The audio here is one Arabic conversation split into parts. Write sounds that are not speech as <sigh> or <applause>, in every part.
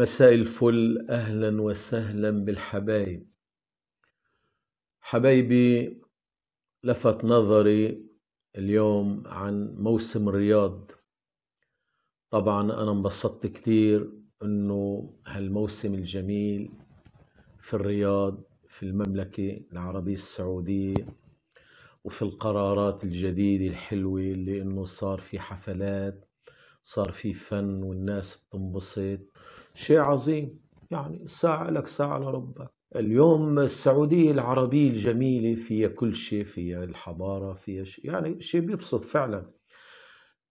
مساء الفل أهلا وسهلا بالحبايب حبايبي لفت نظري اليوم عن موسم الرياض طبعا أنا انبسطت كتير أنه هالموسم الجميل في الرياض في المملكة العربية السعودية وفي القرارات الجديدة الحلوة لأنه صار في حفلات صار في فن والناس بتنبسط شيء عظيم يعني ساعة لك ساعة لربك اليوم السعودية العربية الجميلة فيها كل شيء فيها الحضارة فيها شيء يعني شيء بيبسط فعلا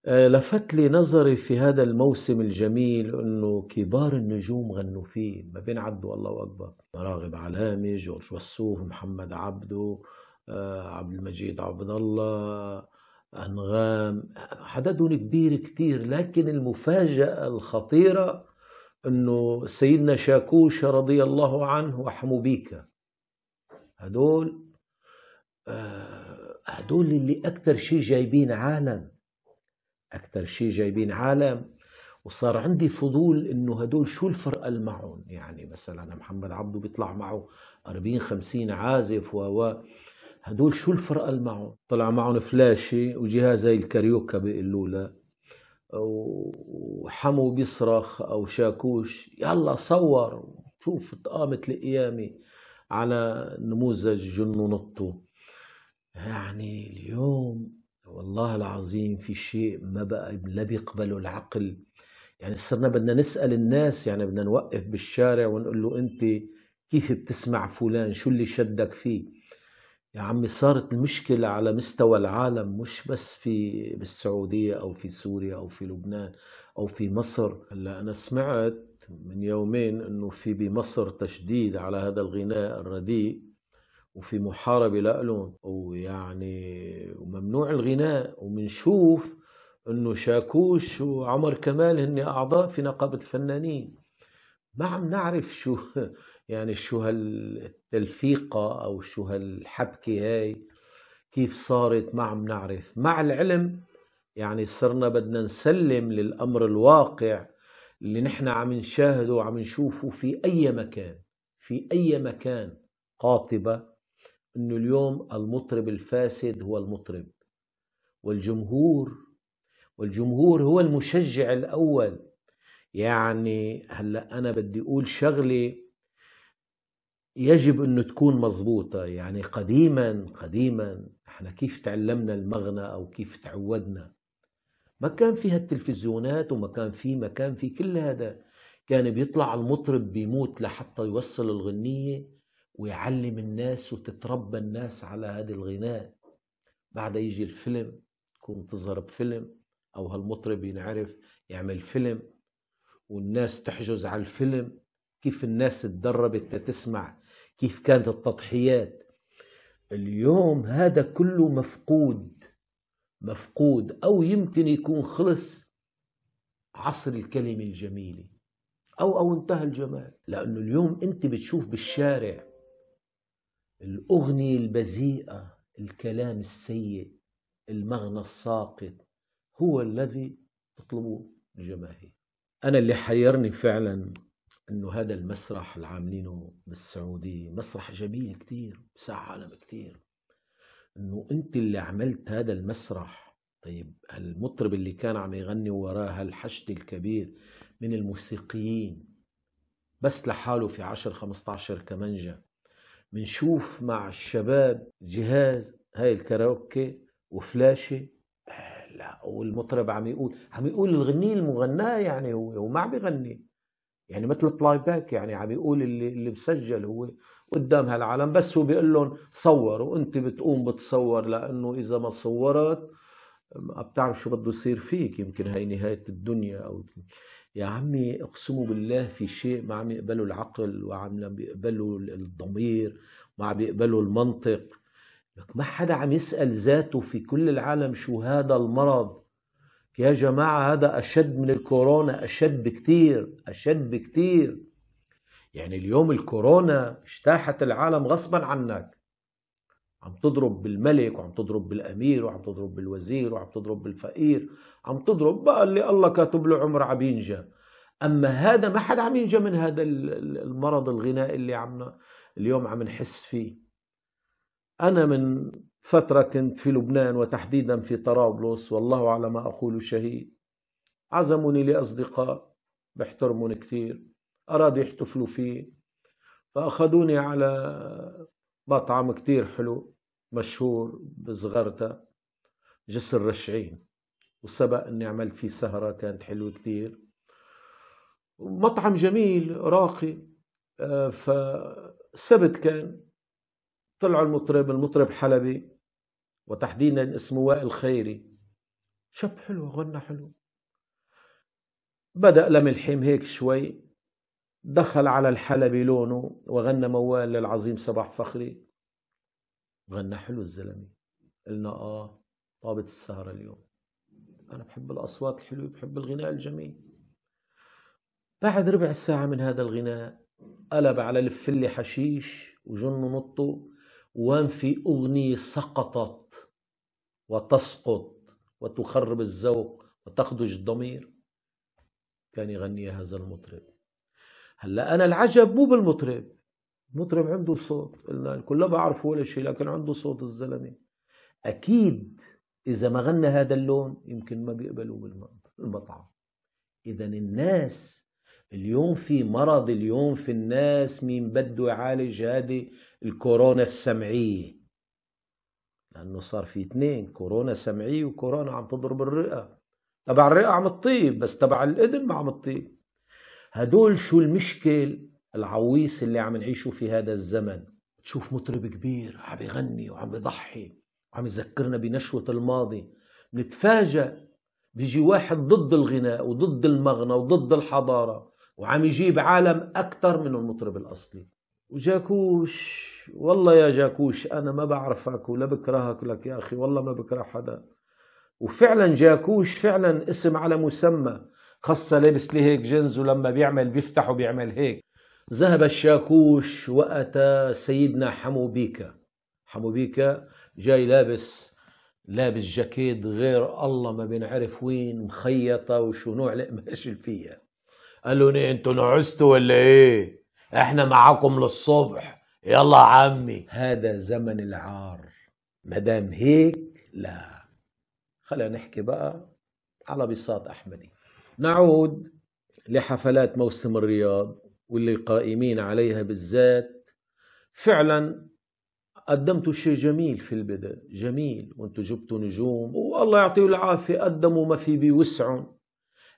آه، لفت لي نظري في هذا الموسم الجميل انه كبار النجوم غنوا فيه ما بين عبده الله اكبر راغب علامه جورج وسوف محمد عبده آه، عبد المجيد عبد الله انغام عددهم كبير كثير لكن المفاجاه الخطيره انه سيدنا شاكوش رضي الله عنه وحموبيكا هدول آه، هدول اللي اكثر شيء جايبين عالم اكثر شيء جايبين عالم وصار عندي فضول انه هدول شو الفرقه اللي معهم يعني مثلا محمد عبده بيطلع معه 40 50 عازف و هدول شو الفرقه اللي معهم طلع معهم فلاشي وجهاز زي الكاريوكا بيقولوا له وحمو بيصرخ او شاكوش يلا صور شوف قامت القيامه على نموذج جن نطو يعني اليوم والله العظيم في شيء ما بقى لا بيقبله العقل يعني صرنا بدنا نسال الناس يعني بدنا نوقف بالشارع ونقول له انت كيف بتسمع فلان شو اللي شدك فيه يا عمي صارت المشكلة على مستوى العالم مش بس في بالسعودية أو في سوريا أو في لبنان أو في مصر هلا أنا سمعت من يومين أنه في بمصر تشديد على هذا الغناء الرديء وفي محاربة لألون ويعني وممنوع الغناء ومنشوف أنه شاكوش وعمر كمال هن أعضاء في نقابة الفنانين ما عم نعرف شو <laughs> يعني شو هالتلفيقة أو شو هالحبكة هاي كيف صارت ما عم نعرف مع العلم يعني صرنا بدنا نسلم للأمر الواقع اللي نحن عم نشاهده وعم نشوفه في أي مكان في أي مكان قاطبة أنه اليوم المطرب الفاسد هو المطرب والجمهور والجمهور هو المشجع الأول يعني هلا أنا بدي أقول شغلة يجب انه تكون مضبوطة يعني قديما قديما احنا كيف تعلمنا المغنى او كيف تعودنا ما كان في هالتلفزيونات وما كان في ما كان في كل هذا كان بيطلع المطرب بيموت لحتى يوصل الغنية ويعلم الناس وتتربى الناس على هذا الغناء بعد يجي الفيلم تكون تظهر بفيلم او هالمطرب ينعرف يعمل فيلم والناس تحجز على الفيلم كيف الناس تدربت تسمع كيف كانت التضحيات اليوم هذا كله مفقود مفقود أو يمكن يكون خلص عصر الكلمة الجميلة أو أو انتهى الجمال لأنه اليوم أنت بتشوف بالشارع الأغنية البذيئة الكلام السيء المغنى الساقط هو الذي تطلبه الجماهير أنا اللي حيرني فعلا انه هذا المسرح اللي عاملينه بالسعوديه مسرح جميل كتير بساعة عالم كتير انه انت اللي عملت هذا المسرح طيب المطرب اللي كان عم يغني وراه هالحشد الكبير من الموسيقيين بس لحاله في 10 15 كمانجة بنشوف مع الشباب جهاز هاي الكاراوكي وفلاشة آه، لا والمطرب عم يقول عم يقول الغنية المغناة يعني هو وما عم يغني يعني مثل بلاي باك يعني عم يقول اللي اللي بسجل هو قدام هالعالم بس هو بيقول لهم صوروا وانت بتقوم بتصور لانه اذا ما صورت ما بتعرف شو بده يصير فيك يمكن هاي نهايه الدنيا او يا عمي اقسموا بالله في شيء ما عم يقبله العقل وعم بيقبله الضمير ما عم يقبله المنطق لك ما حدا عم يسال ذاته في كل العالم شو هذا المرض يا جماعة هذا أشد من الكورونا أشد بكتير أشد بكتير يعني اليوم الكورونا اجتاحت العالم غصبا عنك عم تضرب بالملك وعم تضرب بالأمير وعم تضرب بالوزير وعم تضرب بالفقير عم تضرب بقى اللي الله كاتب له عمر عم ينجى أما هذا ما حدا عم ينجى من هذا المرض الغنائي اللي عم اليوم عم نحس فيه أنا من فترة كنت في لبنان وتحديدا في طرابلس والله على ما أقول شهيد عزموني لأصدقاء بيحترموني كثير أرادوا يحتفلوا فيه فأخذوني على مطعم كثير حلو مشهور بصغرته جسر رشعين وسبق أني عملت فيه سهرة كانت حلوة كثير مطعم جميل راقي آه، فسبت كان طلعوا المطرب المطرب حلبي وتحديدا اسمه وائل خيري شاب حلو غنى حلو بدأ لم الحيم هيك شوي دخل على الحلب لونه وغنى موال للعظيم صباح فخري غنى حلو الزلمة قلنا آه طابت السهرة اليوم أنا بحب الأصوات الحلوة بحب الغناء الجميل بعد ربع ساعة من هذا الغناء قلب على الفلي حشيش وجنوا نطوا وان في أغنية سقطت وتسقط وتخرب الذوق وتخدش الضمير كان يغنيها هذا المطرب هلا انا العجب مو بالمطرب المطرب عنده صوت قلنا الكل ما بعرفه ولا شيء لكن عنده صوت الزلمه اكيد اذا ما غنى هذا اللون يمكن ما بيقبلوا بالمطعم اذا الناس اليوم في مرض اليوم في الناس مين بده يعالج هذه الكورونا السمعيه لأنه صار في اثنين كورونا سمعية وكورونا عم تضرب الرئة تبع الرئة عم تطيب بس تبع الإذن ما عم تطيب هدول شو المشكل العويص اللي عم نعيشه في هذا الزمن تشوف مطرب كبير عم يغني وعم يضحي وعم يذكرنا بنشوة الماضي نتفاجأ بيجي واحد ضد الغناء وضد المغنى وضد الحضارة وعم يجيب عالم أكثر من المطرب الأصلي وجاكوش والله يا جاكوش انا ما بعرفك ولا بكرهك لك يا اخي والله ما بكره حدا وفعلا جاكوش فعلا اسم على مسمى خاصه لابس لي هيك جنز ولما بيعمل بيفتح وبيعمل هيك ذهب الشاكوش واتى سيدنا حمو بيكا حمو بيكا جاي لابس لابس جاكيت غير الله ما بنعرف وين مخيطه وشو نوع القماش اللي فيها قال له انتوا نعستوا ولا ايه احنا معاكم للصبح يلا يا عمي هذا زمن العار مدام هيك لا خلينا نحكي بقى على بساط احمدي نعود لحفلات موسم الرياض واللي قائمين عليها بالذات فعلا قدمتوا شيء جميل في البدء جميل وانتوا جبتوا نجوم والله يعطيه العافية قدموا ما في بوسعهم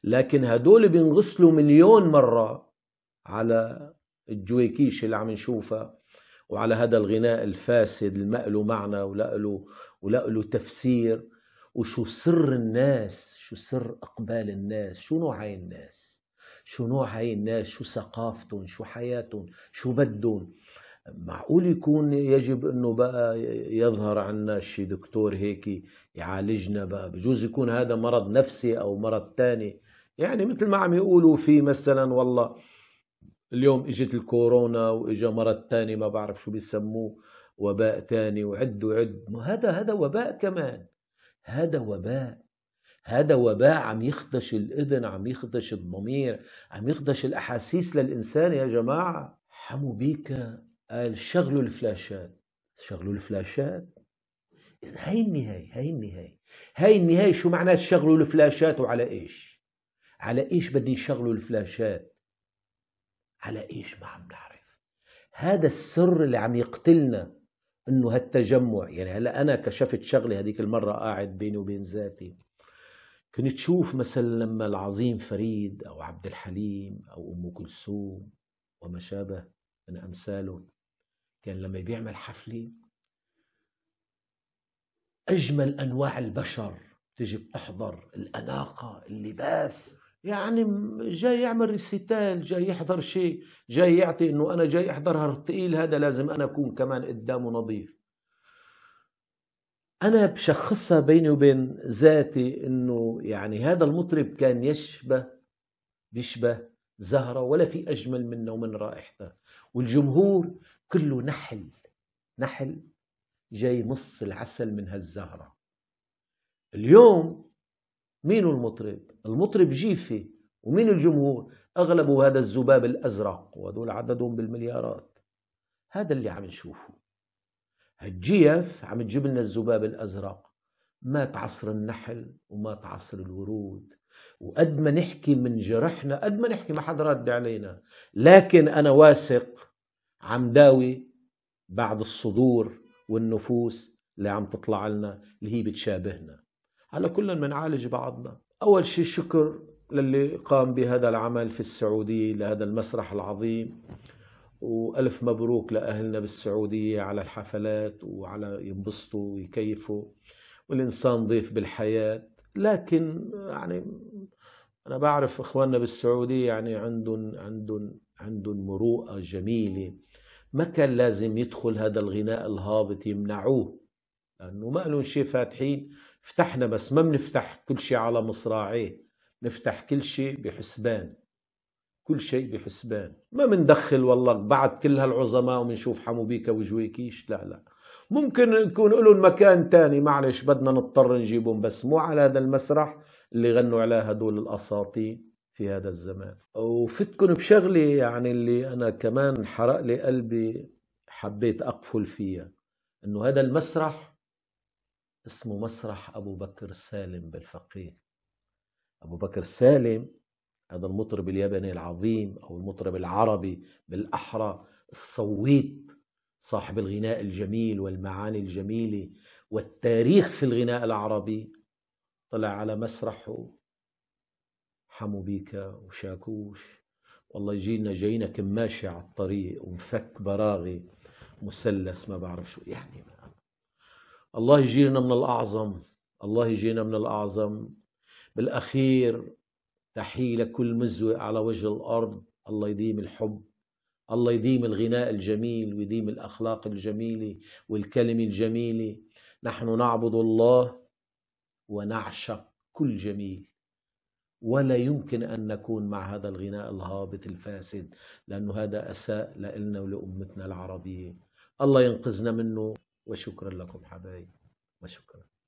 لكن هدول بينغسلوا مليون مرة على الجويكيش اللي عم نشوفها وعلى هذا الغناء الفاسد اللي ما له معنى ولا له ولا له تفسير وشو سر الناس شو سر اقبال الناس شو نوع هاي الناس شو نوع هاي الناس شو ثقافتهم شو حياتهم شو بدهم معقول يكون يجب انه بقى يظهر عنا شي دكتور هيك يعالجنا بقى بجوز يكون هذا مرض نفسي او مرض تاني يعني مثل ما عم يقولوا في مثلا والله اليوم اجت الكورونا واجا مرض ثاني ما بعرف شو بيسموه وباء ثاني وعد وعد ما هذا هذا وباء كمان هذا وباء هذا وباء عم يخدش الاذن عم يخدش الضمير عم يخدش الاحاسيس للانسان يا جماعه حمو بيكا قال شغلوا الفلاشات شغلوا الفلاشات هاي النهاية هاي النهاية هاي النهاية شو معناه شغلوا الفلاشات وعلى ايش على ايش بدي يشغلوا الفلاشات على ايش ما عم نعرف هذا السر اللي عم يقتلنا انه هالتجمع يعني هلا انا كشفت شغله هذيك المره قاعد بيني وبين ذاتي كنت شوف مثلا لما العظيم فريد او عبد الحليم او ام كلثوم وما شابه من امثاله كان لما بيعمل حفله اجمل انواع البشر تجي بتحضر الاناقه اللباس يعني جاي يعمل ريسيتال جاي يحضر شيء جاي يعطي انه انا جاي احضر هالثقيل هذا لازم انا اكون كمان قدامه نظيف انا بشخصها بيني وبين ذاتي انه يعني هذا المطرب كان يشبه بيشبه زهرة ولا في أجمل منه ومن رائحته والجمهور كله نحل نحل جاي مص العسل من هالزهرة اليوم مين المطرب؟ المطرب جيفي ومين الجمهور؟ أغلبه هذا الذباب الأزرق وهذول عددهم بالمليارات هذا اللي عم نشوفه هالجيف عم تجيب لنا الذباب الأزرق مات عصر النحل ومات عصر الورود وقد ما نحكي من جرحنا قد ما نحكي ما حدا رد علينا لكن أنا واثق عم داوي بعد الصدور والنفوس اللي عم تطلع لنا اللي هي بتشابهنا على كلنا بنعالج بعضنا أول شيء شكر للي قام بهذا العمل في السعودية لهذا المسرح العظيم وألف مبروك لأهلنا بالسعودية على الحفلات وعلى ينبسطوا ويكيفوا والإنسان ضيف بالحياة لكن يعني أنا بعرف إخواننا بالسعودية يعني عندهم عندهم عندهم مروءة جميلة ما كان لازم يدخل هذا الغناء الهابط يمنعوه لأنه ما لهم شيء فاتحين فتحنا بس ما بنفتح كل شيء على مصراعيه نفتح كل شيء بحسبان كل شيء بحسبان ما بندخل والله بعد كل هالعظماء وبنشوف بيكا وجويكيش لا لا ممكن يكون لهم مكان تاني معلش بدنا نضطر نجيبهم بس مو على هذا المسرح اللي غنوا عليه هدول الاساطين في هذا الزمان وفتكن بشغلة يعني اللي أنا كمان حرق لي قلبي حبيت أقفل فيها إنه هذا المسرح اسمه مسرح أبو بكر سالم بالفقيه أبو بكر سالم هذا المطرب الياباني العظيم أو المطرب العربي بالأحرى الصويت صاحب الغناء الجميل والمعاني الجميلة والتاريخ في الغناء العربي طلع على مسرحه حمو بيكا وشاكوش والله جينا جينا كماشي على الطريق ومفك براغي مثلث ما بعرف شو يعني ما. الله يجينا من الأعظم الله يجينا من الأعظم بالأخير تحية لكل مزوة على وجه الأرض الله يديم الحب الله يديم الغناء الجميل ويديم الأخلاق الجميلة والكلمة الجميلة نحن نعبد الله ونعشق كل جميل ولا يمكن أن نكون مع هذا الغناء الهابط الفاسد لأنه هذا أساء لإلنا ولأمتنا العربية الله ينقذنا منه وشكرا لكم حبايب وشكرا